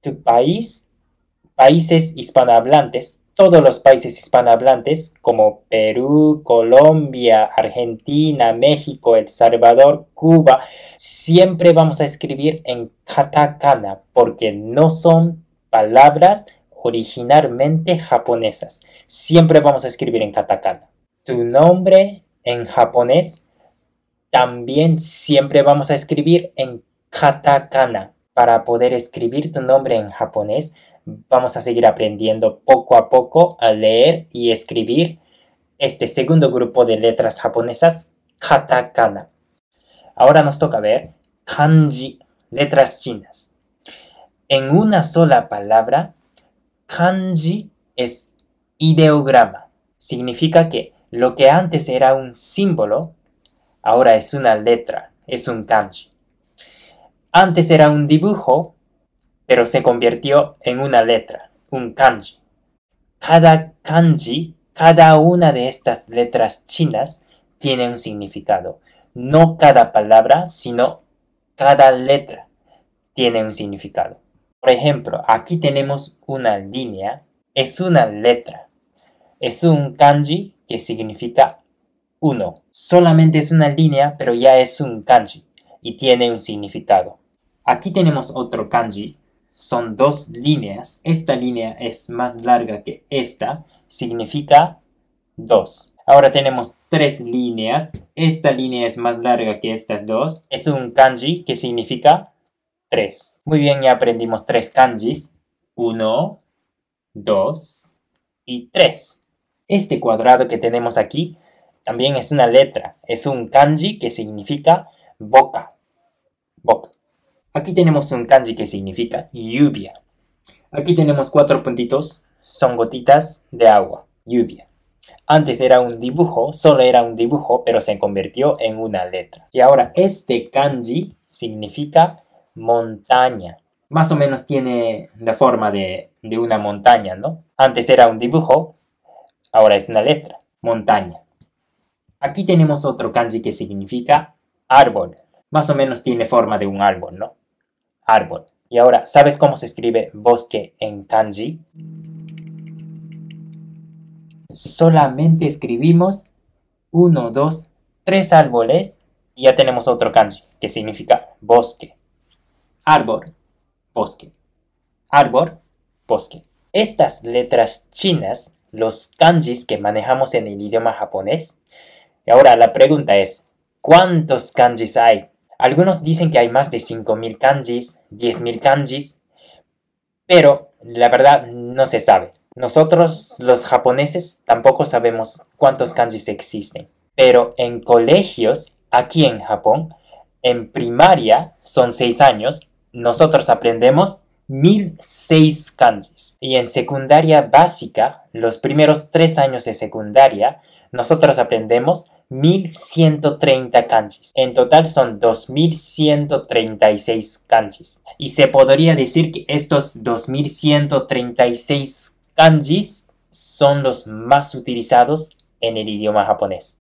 tu país, países hispanohablantes, todos los países hispanohablantes como Perú, Colombia, Argentina, México, El Salvador, Cuba, siempre vamos a escribir en katakana porque no son palabras originalmente japonesas. Siempre vamos a escribir en katakana. Tu nombre en japonés también siempre vamos a escribir en katakana para poder escribir tu nombre en japonés. Vamos a seguir aprendiendo poco a poco a leer y escribir este segundo grupo de letras japonesas, katakana. Ahora nos toca ver kanji, letras chinas. En una sola palabra, kanji es ideograma. Significa que lo que antes era un símbolo, ahora es una letra, es un kanji. Antes era un dibujo, pero se convirtió en una letra, un kanji. Cada kanji, cada una de estas letras chinas tiene un significado. No cada palabra, sino cada letra tiene un significado. Por ejemplo, aquí tenemos una línea, es una letra, es un kanji que significa uno. Solamente es una línea, pero ya es un kanji y tiene un significado. Aquí tenemos otro kanji. Son dos líneas. Esta línea es más larga que esta. Significa dos. Ahora tenemos tres líneas. Esta línea es más larga que estas dos. Es un kanji que significa tres. Muy bien, ya aprendimos tres kanjis. uno, dos y tres. Este cuadrado que tenemos aquí también es una letra. Es un kanji que significa boca. Boca. Aquí tenemos un kanji que significa lluvia. Aquí tenemos cuatro puntitos, son gotitas de agua, lluvia. Antes era un dibujo, solo era un dibujo, pero se convirtió en una letra. Y ahora este kanji significa montaña. Más o menos tiene la forma de, una montaña, ¿no? Antes era un dibujo, ahora es una letra, montaña. Aquí tenemos otro kanji que significa árbol. Más o menos tiene forma de un árbol, ¿no? árbol. Y ahora, ¿sabes cómo se escribe bosque en kanji? Solamente escribimos uno, dos, tres árboles y ya tenemos otro kanji que significa bosque. Árbol, bosque. Árbol, bosque. Estas letras chinas, los kanjis que manejamos en el idioma japonés. Y ahora la pregunta es, ¿cuántos kanjis hay? Algunos dicen que hay más de 5.000 kanjis, 10.000 kanjis, pero la verdad no se sabe. Nosotros los japoneses tampoco sabemos cuántos kanjis existen, pero en colegios, aquí en Japón, en primaria, son 6 años, nosotros aprendemos 1006 kanjis. Y en secundaria básica, los primeros tres años de secundaria, nosotros aprendemos 1130 kanjis. En total son 2136 kanjis. Y se podría decir que estos 2136 kanjis son los más utilizados en el idioma japonés.